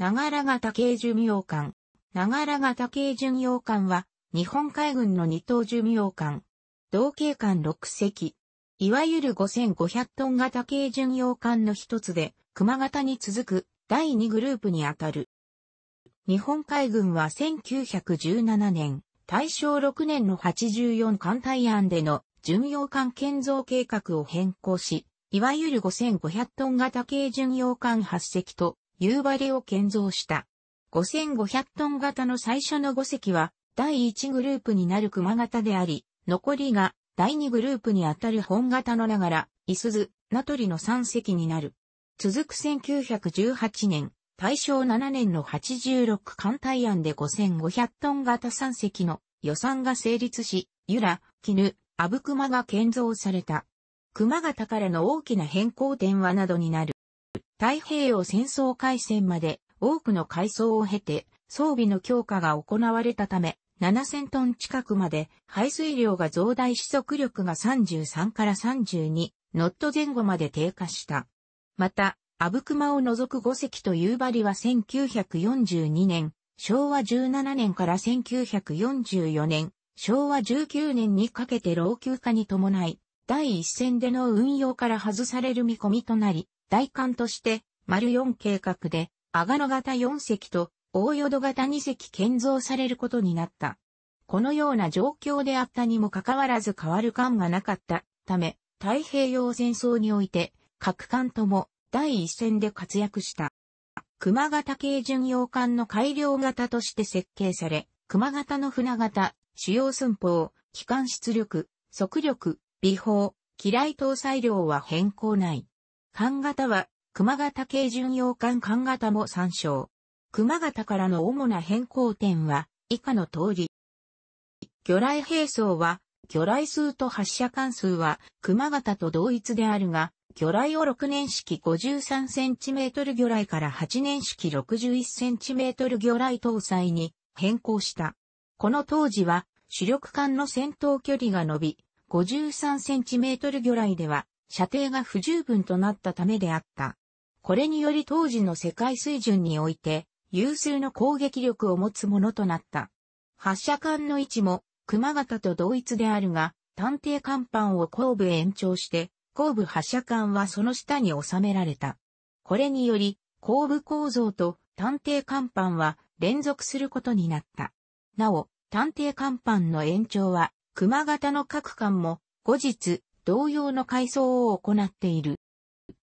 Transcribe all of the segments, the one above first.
長良型軽巡洋艦。長良型軽巡洋艦は、日本海軍の二等巡洋艦。同型艦六隻。いわゆる5500トン型軽巡洋艦の一つで、熊型に続く第二グループにあたる。日本海軍は1917年、大正6年の84艦隊案での巡洋艦建造計画を変更し、いわゆる5500トン型軽巡洋艦8隻と夕張を建造した。5500トン型の最初の5隻は、第1グループになる熊型であり、残りが第2グループにあたる本型のながら、いすず、名取の3隻になる。続く1918年、大正7年の86艦隊案で5500トン型3隻の予算が成立し、由良、絹、阿武熊が建造された。熊型からの大きな変更点はなどになる。太平洋戦争開戦まで多くの改装を経て装備の強化が行われたため、7000トン近くまで排水量が増大し速力が33から32ノット前後まで低下した。また、阿武マを除く5隻と夕張は1942年、昭和17年から1944年、昭和19年にかけて老朽化に伴い、第一線での運用から外される見込みとなり、大艦として、丸4計画で、阿賀野型4隻と、大淀型2隻建造されることになった。このような状況であったにもかかわらず変わる艦がなかったため、太平洋戦争において、各艦とも第一線で活躍した。熊型軽巡洋艦の改良型として設計され、熊型の船型、主要寸法、機関出力、速力、微砲、機雷搭載量は変更ない。艦型は、熊型軽巡洋艦艦型も参照。熊型からの主な変更点は、以下の通り。魚雷兵装は、魚雷数と発射艦数は、熊型と同一であるが、魚雷を6年式 53cm 魚雷から8年式 61cm 魚雷搭載に変更した。この当時は主力艦の戦闘距離が伸び、53cm 魚雷では射程が不十分となったためであった。これにより当時の世界水準において、有数の攻撃力を持つものとなった。発射管の位置も、熊型と同一であるが、探偵甲板を後部延長して、後部発射管はその下に収められた。これにより、後部構造と探偵甲板は連続することになった。なお、探偵甲板の延長は、熊型の各艦も、後日、同様の改装を行っている。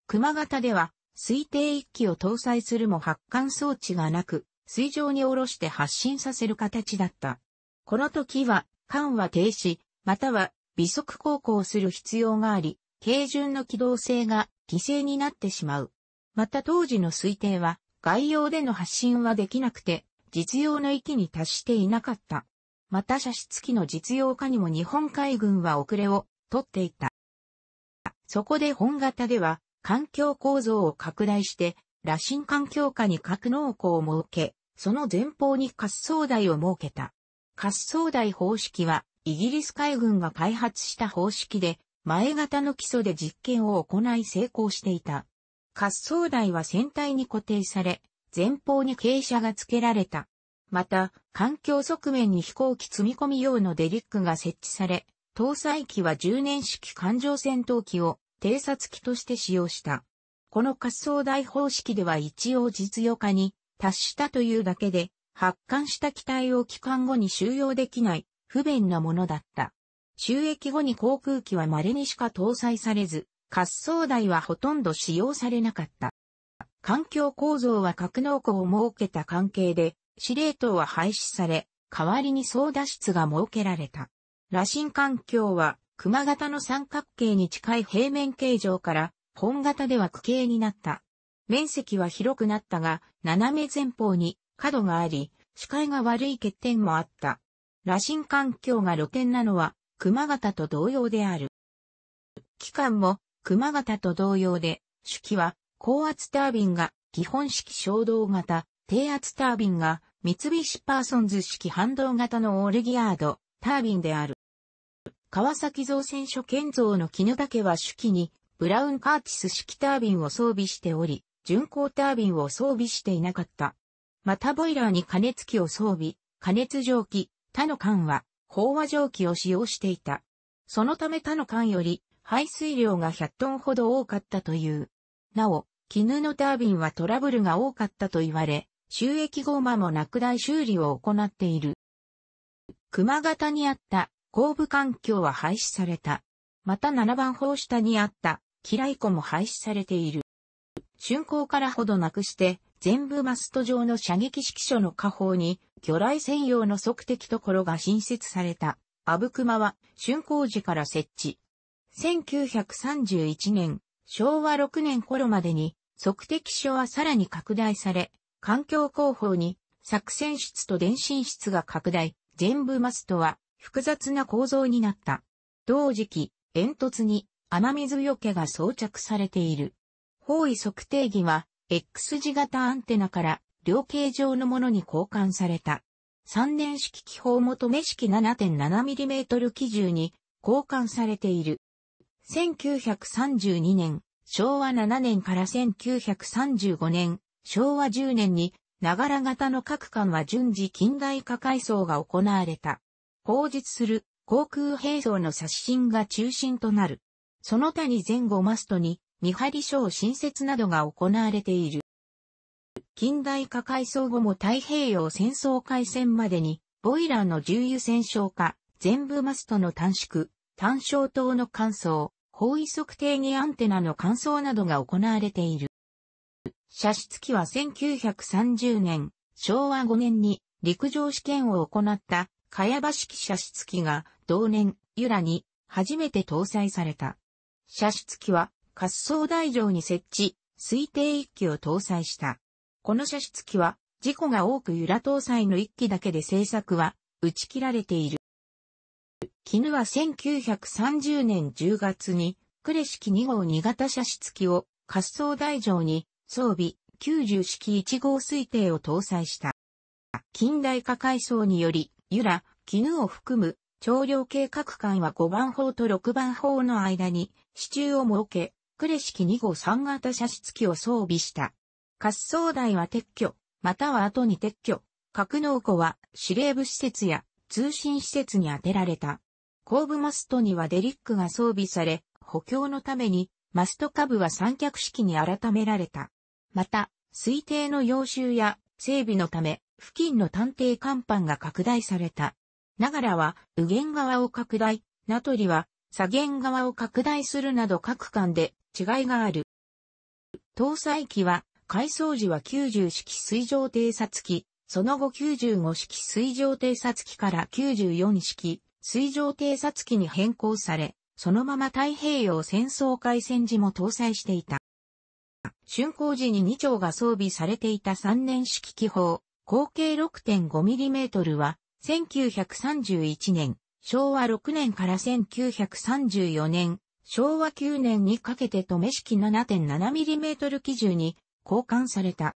熊型では、推定一機を搭載するも発艦装置がなく、水上に下ろして発進させる形だった。この時は、艦は停止、または微速航行する必要があり、軽順の機動性が犠牲になってしまう。また当時の推定は、概要での発信はできなくて、実用の域に達していなかった。また射出機の実用化にも日本海軍は遅れを取っていた。そこで本型では、環境構造を拡大して、羅針環境下に格納庫を設け、その前方に滑走台を設けた。滑走台方式は、イギリス海軍が開発した方式で、前型の基礎で実験を行い成功していた。滑走台は船体に固定され、前方に傾斜が付けられた。また、環境側面に飛行機積み込み用のデリックが設置され、搭載機は10年式艦上戦闘機を偵察機として使用した。この滑走台方式では一応実用化に達したというだけで、発艦した機体を帰還後に収容できない不便なものだった。収益後に航空機は稀にしか搭載されず、滑走台はほとんど使用されなかった。環境構造は格納庫を設けた関係で、司令塔は廃止され、代わりに操舵室が設けられた。羅針環境は、熊型の三角形に近い平面形状から、本型では区形になった。面積は広くなったが、斜め前方に角があり、視界が悪い欠点もあった。羅針環境が露天なのは、熊型と同様である。機関も、熊型と同様で、主機は、高圧タービンが、基本式衝動型、低圧タービンが、三菱パーソンズ式反動型のオールギアード、タービンである。川崎造船所建造の絹岳は主機に、ブラウンカーティス式タービンを装備しており、巡航タービンを装備していなかった。またボイラーに加熱器を装備、加熱蒸気、他の缶は、飽和蒸気を使用していた。そのため他の缶より、排水量が100トンほど多かったという。なお、絹のタービンはトラブルが多かったと言われ、収益後間も落大修理を行っている。熊型にあった後部環境は廃止された。また7番砲下にあったキライコも廃止されている。竣工からほどなくして、全部マスト状の射撃式所の下方に、魚雷専用の測定ところが新設された。アブクマは竣工時から設置。1931年、昭和6年頃までに、測定所はさらに拡大され、環境広報に作戦室と電信室が拡大、全部マストは複雑な構造になった。同時期、煙突に雨水よけが装着されている。方位測定儀は、X 字型アンテナから量形状のものに交換された。三年式気泡求め式 7.7mm 基準に交換されている。1932年、昭和7年から1935年、昭和10年に、ながら型の各館は順次近代化改装が行われた。口実する航空兵装の刷新が中心となる。その他に前後マストに見張り所を新設などが行われている。近代化改装後も太平洋戦争開戦までに、ボイラーの重油戦勝化、全部マストの短縮、単焦灯の乾燥、方位測定にアンテナの乾燥などが行われている。射出機は1930年、昭和5年に陸上試験を行った茅場式射出機が同年、由良に初めて搭載された。射出機は滑走台上に設置、推定1機を搭載した。この射出機は事故が多く由良搭載の1機だけで製作は打ち切られている。絹は1930年10月に、呉式2号2型射出機を滑走台上に装備90式1号推定を搭載した。近代化改装によりゆら、絹を含む、長量計画艦は5番砲と6番砲の間に、支柱を設け、呉式2号3型射出機を装備した。滑走台は撤去、または後に撤去。格納庫は司令部施設や通信施設に当てられた。後部マストにはデリックが装備され、補強のためにマスト下部は三脚式に改められた。また、推定の要集や整備のため、付近の探偵甲板が拡大された。長良は右舷側を拡大、名取は左舷側を拡大するなど各間で違いがある。搭載機は、改装時は90式水上偵察機、その後95式水上偵察機から94式水上偵察機に変更され、そのまま太平洋戦争開戦時も搭載していた。竣工時に2丁が装備されていた3年式機砲、口径 6.5mm は、1931年、昭和6年から1934年、昭和9年にかけて止め式 7.7mm 基準に交換された。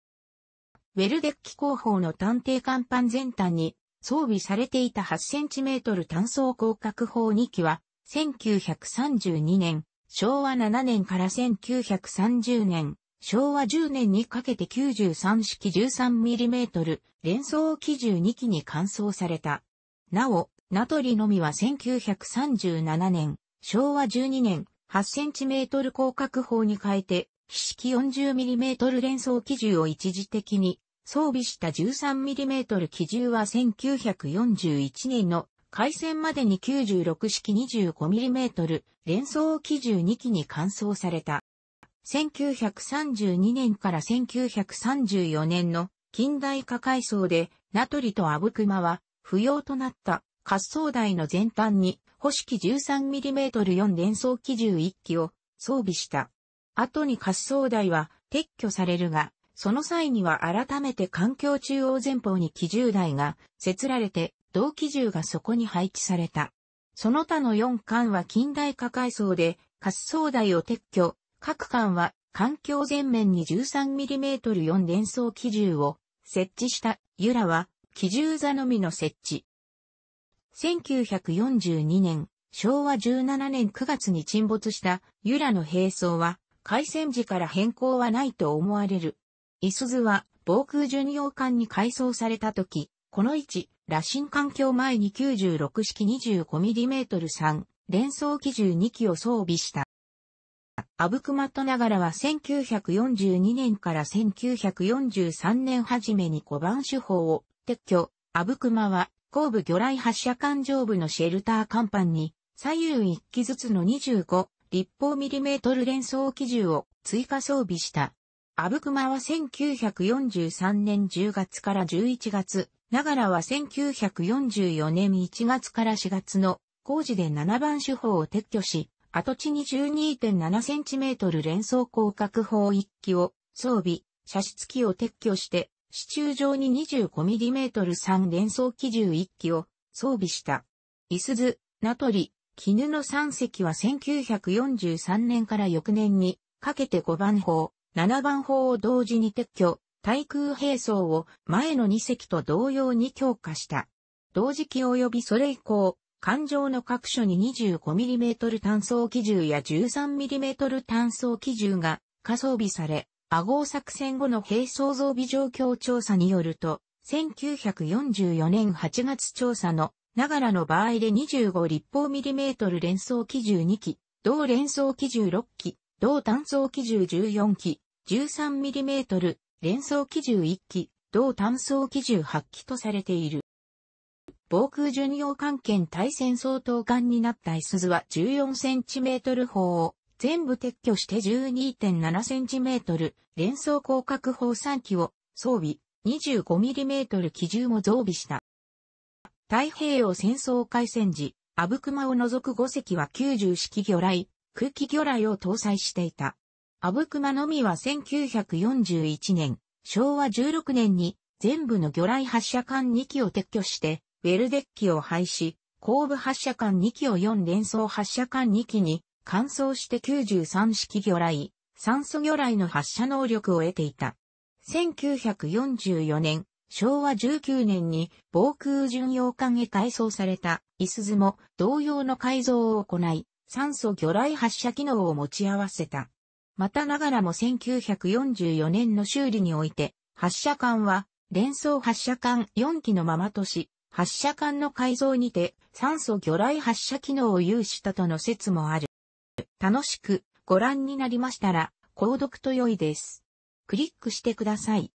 ウェルデッキ工法の探偵甲板全端に装備されていた 8cm 単装広角砲2機は、1932年、昭和7年から1930年、昭和10年にかけて93式 13mm 連装機12機に換装された。なお、ナトリのみは1937年、昭和12年、8cm 広角砲に変えて、非式 40mm 連装機銃を一時的に装備した 13mm 機銃は1941年の開戦までに96式 25mm 連装機銃2機に換装された。1932年から1934年の近代化改装で、名取と阿クマは不要となった滑走台の前端に、保式 13mm4 連装機銃1機を装備した。後に滑走台は撤去されるが、その際には改めて環境中央前方に機銃台が設られて、同機銃がそこに配置された。その他の4巻は近代化改装で、滑走台を撤去、各艦は環境前面に 13mm4 連装機銃を設置したユラは機銃座のみの設置。1942年、昭和17年9月に沈没したユラの兵装は海戦時から変更はないと思われる。イスズは防空巡洋艦に改装された時、この位置、羅針環境前に96式 25mm3 連装機銃2機を装備した。阿武マとながらは1942年から1943年初めに小判手法を撤去。阿武マは後部魚雷発射艦上部のシェルター甲板に左右1機ずつの25立方ミリメートル連装機銃を追加装備した。阿武マは1943年10月から11月、ながらは1944年1月から4月の工事で7番手法を撤去し、跡地に 12.7cm 連装広角砲1機を装備、射出機を撤去して、支柱上に 25mm3 連装機銃1機を装備した。イスズ、ナトリ、絹の3隻は1943年から翌年にかけて5番砲、7番砲を同時に撤去、対空兵装を前の2隻と同様に強化した。同時期及びそれ以降、環状の各所に 25mm 単装機銃や 13mm 単装機銃が加装備され、アゴ作戦後の兵装増備状況調査によると、1944年8月調査の、ながらの場合で25立方ミリメートル連装機銃2機、同連装機銃6機、同単装機銃14機、13ミリメートル連装機銃1機、同単装機銃8機とされている。防空巡洋艦圏対戦相当艦になったス図は 14cm 砲を全部撤去して 12.7cm 連装広角砲3機を装備 25mm 機銃も増備した。太平洋戦争開戦時、アブクマを除く5隻は90式魚雷、空気魚雷を搭載していた。アブクマのみは1941年、昭和16年に全部の魚雷発射艦2機を撤去して、ウェルデッキを廃止、後部発射管2機を4連装発射管2機に、乾燥して93式魚雷、酸素魚雷の発射能力を得ていた。1944年、昭和19年に防空巡洋艦へ改装されたイスズも同様の改造を行い、酸素魚雷発射機能を持ち合わせた。またながらも1944年の修理において、発射管は連装発射管4機のままとし、発射管の改造にて酸素魚雷発射機能を有したとの説もある。楽しくご覧になりましたら、購読と良いです。クリックしてください。